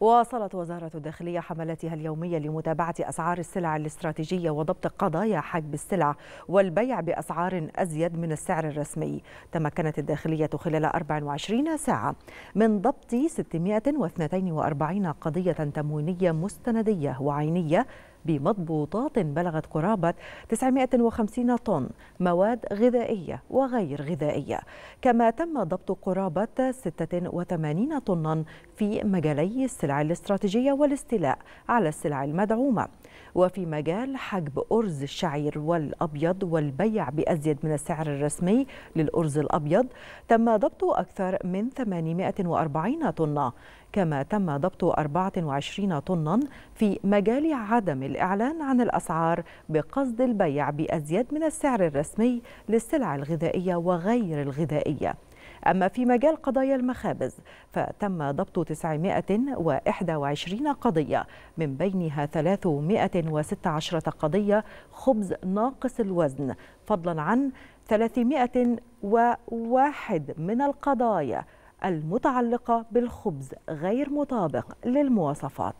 واصلت وزارة الداخلية حملاتها اليومية لمتابعة أسعار السلع الاستراتيجية وضبط قضايا حجب السلع والبيع بأسعار أزيد من السعر الرسمي تمكنت الداخلية خلال 24 ساعة من ضبط 642 قضية تموينية مستندية وعينية بمضبوطات بلغت قرابة 950 طن مواد غذائية وغير غذائية كما تم ضبط قرابة 86 طنا في مجالي السلع الاستراتيجية والاستيلاء على السلع المدعومة وفي مجال حجب أرز الشعير والأبيض والبيع بأزيد من السعر الرسمي للأرز الأبيض تم ضبط أكثر من 840 طنة كما تم ضبط 24 طنا في مجال عدم الإعلان عن الأسعار بقصد البيع بأزيد من السعر الرسمي للسلع الغذائية وغير الغذائية أما في مجال قضايا المخابز فتم ضبط 921 قضية من بينها 316 قضية خبز ناقص الوزن فضلا عن 301 من القضايا المتعلقة بالخبز غير مطابق للمواصفات